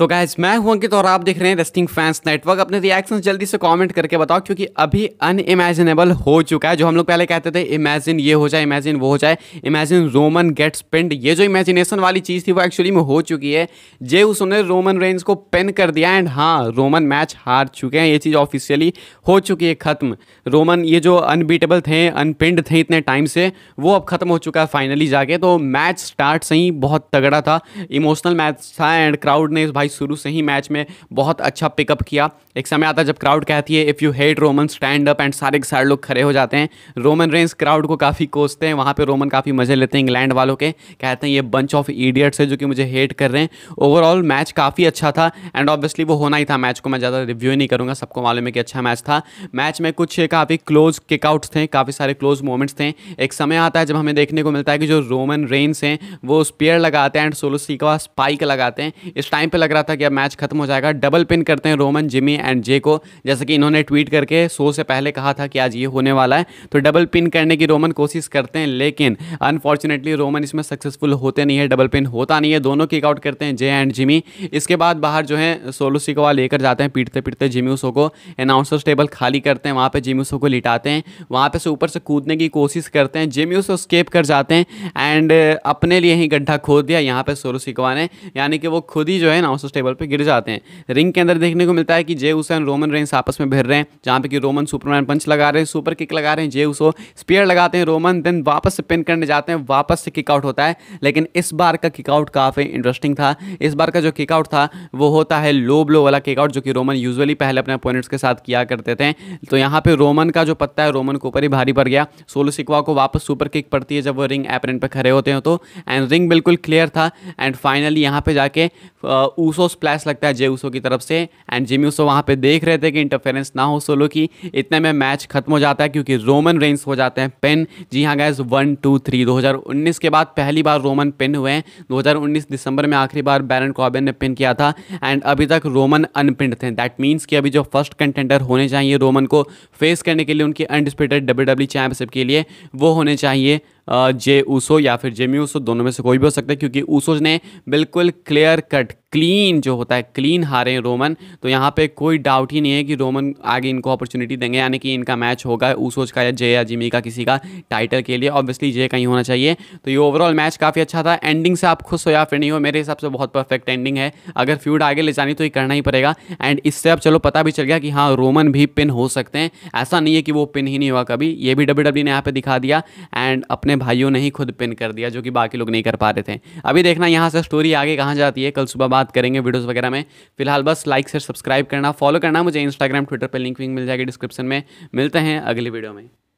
तो गाइज मैं हूं अंकित और आप देख रहे हैं रेस्टिंग फैंस नेटवर्क अपने रिएक्शन जल्दी से कमेंट करके बताओ क्योंकि अभी अनइमेजिनेबल हो चुका है जो हम लोग पहले कहते थे इमेजिन ये हो जाए इमेजिन वो हो जाए इमेजिन रोमन गेट्स पेंड ये जो इमेजिनेशन वाली चीज़ थी वो एक्चुअली में हो चुकी है जे उसने रोमन रेंज को पेन कर दिया एंड हाँ रोमन मैच हार चुके हैं ये चीज़ ऑफिशियली हो चुकी है ख़त्म रोमन ये जो अनबीटेबल थे अनपिंड थे इतने टाइम से वो अब ख़त्म हो चुका है फाइनली जाके तो मैच स्टार्ट से ही बहुत तगड़ा था इमोशनल मैच था एंड क्राउड ने इस भाई शुरू से ही मैच में बहुत अच्छा पिकअप किया एक समय आता जब क्राउड कहती है if you hate Roman stand up and सारे के सारे लोग खड़े हो जाते हैं रोमन रेंस क्राउड को काफ़ी कोसते हैं वहाँ पर रोमन काफ़ी मज़े लेते हैं इंग्लैंड वालों के कहते हैं ये बंच ऑफ ईडियट्स है जो कि मुझे हेट कर रहे हैं ओवरऑल मैच काफ़ी अच्छा था एंड ऑब्वियसली वो होना ही था मैच को मैं ज़्यादा रिव्यू नहीं करूँगा सबको मालूम है कि अच्छा मैच था मैच में कुछ काफ़ी क्लोज किकआउट्स थे काफ़ी सारे क्लोज मोमेंट्स थे एक समय आता है जब हमें देखने को मिलता है कि जो रोमन रेंस हैं वो स्पेयर लगाते हैं एंड सोलो सीका स्पाइक लगाते हैं इस टाइम पर लग रहा रहा था कि अब मैच खत्म हो जाएगा डबल पिन करते हैं रोमन जिमी एंड जे को जैसे कि इन्होंने ट्वीट करके शो से पहले कहा था कि आज ये होने वाला है तो डबल पिन करने की रोमन कोशिश करते हैं लेकिन अनफॉर्चुनेटली रोमन इसमें सक्सेसफुल होते नहीं है डबल पिन होता नहीं है दोनों किक आउट करते हैं जे एंड जिमी इसके बाद बाहर जो है सोलो सिकवा लेकर जाते हैं पीटते पीटते जिमी उसो को अनाउंसर्स टेबल खाली करते हैं वहाँ पर जिमी उसो को लिटाते हैं वहाँ पर से ऊपर से कूदने की कोशिश करते हैं जिमी स्केप कर जाते हैं एंड अपने लिए ही गड्ढा खोद दिया यहाँ पर सोलो ने यानी कि वो खुद ही जो है ना उस टेबल पर गिर जाते हैं रिंग के अंदर देखने को मिलता है कि Jey Uso and Roman Reigns आपस में भिड़ रहे हैं जहाँ पे कि रोमन सुपरमैन पंच लगा रहे हैं सुपर किक लगा रहे हैं जे उसो स्पेयर लगाते हैं रोमन देन वापस से पिन करने जाते हैं वापस से किकआउट होता है लेकिन इस बार का किकआउट काफ़ी इंटरेस्टिंग था इस बार का जो किकआउट था वो होता है लो ब्लो वाला किकआउट जो कि रोमन यूजुअली पहले अपने अपोनेंट्स के साथ किया करते थे तो यहाँ पर रोमन का जो पत्ता है रोमन के ऊपर ही भारी पड़ गया सोलो सिकवा को वापस सुपर किक पड़ती है जब वो रिंग एपरेंट पर खड़े होते हैं तो एंड रिंग बिल्कुल क्लियर था एंड फाइनली यहाँ पे जाके ऊसो स्प्लैश लगता है जे ऊसो की तरफ से एंड जिमी ऊसो वहाँ पे देख रहे थे कि इंटरफेरेंस ना हो सोलो की इतने में मैच खत्म हो जाता है क्योंकि रोमन रेंस हो जाते हैं पेन जी हाँ गैस वन टू थ्री 2019 के बाद पहली बार रोमन पिन हुए हैं 2019 दिसंबर में आखिरी बार बैरन कॉबिन ने पिन किया था एंड अभी तक रोमन अनपिंड थे दैट मीन्स कि अभी जो फर्स्ट कंटेंडर होने चाहिए रोमन को फेस करने के लिए उनकी अनडिस्प्यूटेड डब्ल्यू डब्ल्यू चैंपियनशिप के लिए वो होने चाहिए जे ऊसो या फिर जेमी ऊसो दोनों में से कोई भी हो सकता है क्योंकि ऊसो ने बिल्कुल क्लियर कट क्लीन जो होता है क्लीन हारे हैं रोमन तो यहाँ पे कोई डाउट ही नहीं है कि रोमन आगे इनको अपॉर्चुनिटी देंगे यानी कि इनका मैच होगा ऊसोज का या जे या जिमी का किसी का टाइटल के लिए ऑब्वियसली जे कहीं होना चाहिए तो ये ओवरऑल मैच काफ़ी अच्छा था एंडिंग से आप खुश हो या फिर नहीं हो मेरे हिसाब से बहुत परफेक्ट एंडिंग है अगर फ्यूड आगे ले जानी तो ये करना ही पड़ेगा एंड इससे अब चलो पता भी चल गया कि हाँ रोमन भी पिन हो सकते हैं ऐसा नहीं है कि वो पिन ही नहीं हुआ कभी ये भी डब्ल्यू e ने यहाँ पर दिखा दिया एंड अपने भाइयों ने ही खुद पिन कर दिया जो कि बाकी लोग नहीं कर पा रहे थे अभी देखना यहाँ से स्टोरी आगे कहाँ जाती है कल सुबह बात करेंगे वीडियोज़ वगैरह में फिलहाल बस लाइक से सब्सक्राइब करना फॉलो करना मुझे इंस्टाग्राम ट्विटर पर लिंक विंक मिल जाएगी डिस्क्रिप्शन में मिलते हैं अगली वीडियो में